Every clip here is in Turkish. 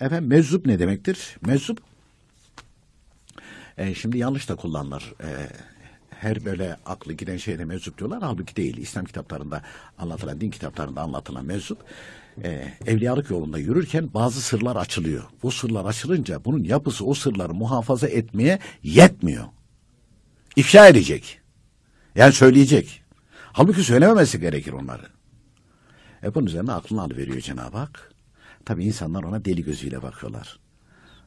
Efendim meczup ne demektir? Meczup e, şimdi yanlış da kullanılır. E, her böyle aklı giden şeyde meczup diyorlar. Halbuki değil. İslam kitaplarında anlatılan, din kitaplarında anlatılan meczup e, evliyalık yolunda yürürken bazı sırlar açılıyor. Bu sırlar açılınca bunun yapısı o sırları muhafaza etmeye yetmiyor. İfşa edecek. Yani söyleyecek. Halbuki söylememesi gerekir onları. E bunun üzerine aklını veriyor Cenab-ı Hak. Tabii insanlar ona deli gözüyle bakıyorlar.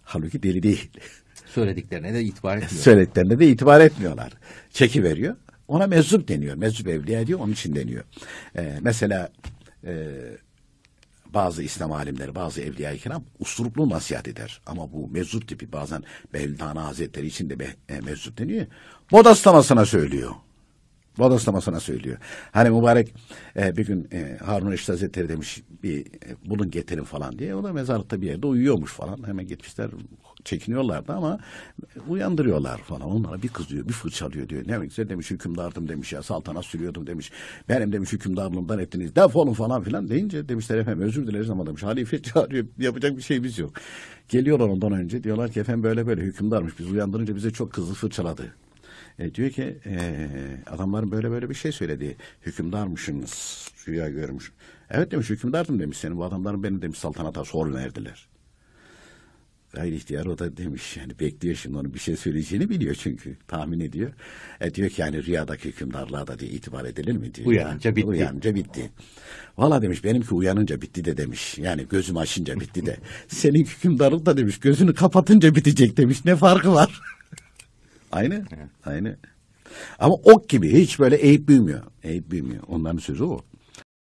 Halbuki deli değil. Söylediklerine de itibar etmiyorlar. Söylediklerine de itibar etmiyorlar. Çeki veriyor. Ona meczup deniyor. Meczup evliya diyor. Onun için deniyor. Ee, mesela e, bazı İslam alimleri, bazı evliya-i kiram usturuplu nasihat eder. Ama bu meczup tipi bazen Mevlana Hazretleri için de me, e, meczup deniyor. Bodaslamasına söylüyor. Bodoslama söylüyor. Hani mübarek e, bir gün e, Harun Reşit Hazretleri demiş bir e, bulun getirin falan diye. O da mezarlıkta bir yerde uyuyormuş falan. Hemen gitmişler çekiniyorlardı ama e, uyandırıyorlar falan. Onlara bir kızıyor, bir fırçalıyor diyor. Ne güzel demiş hükümdardım demiş ya saltana sürüyordum demiş. Benim demiş hükümdarlığımdan ettiniz defolun falan filan deyince demişler efendim özür dileriz ama demiş halife çağırıyor yapacak bir şeyimiz yok. Geliyorlar ondan önce diyorlar ki efendim böyle böyle hükümdarmış biz uyandırınca bize çok kızı fırçaladı. E, diyor ki e, adamlar böyle böyle bir şey söyledi. Hükümdarmışsınız. Rüya görmüş. Evet demiş hükümdardım demiş senin. Bu adamların beni demiş saltanata sor verdiler. Gayri ihtiyar o da demiş yani bekliyor şimdi onun bir şey söyleyeceğini biliyor çünkü tahmin ediyor. E diyor ki yani rüyadaki hükümdarlığa da diye itibar edilir mi diyor. Uyanınca bitti. Uyanınca bitti. Valla demiş benimki uyanınca bitti de demiş. Yani gözüm açınca bitti de. Senin hükümdarlık da demiş gözünü kapatınca bitecek demiş ne farkı var. Aynı. Evet. Aynı. Ama ok gibi hiç böyle eğip büyümüyor. Eğip büyümüyor. Onların sözü o.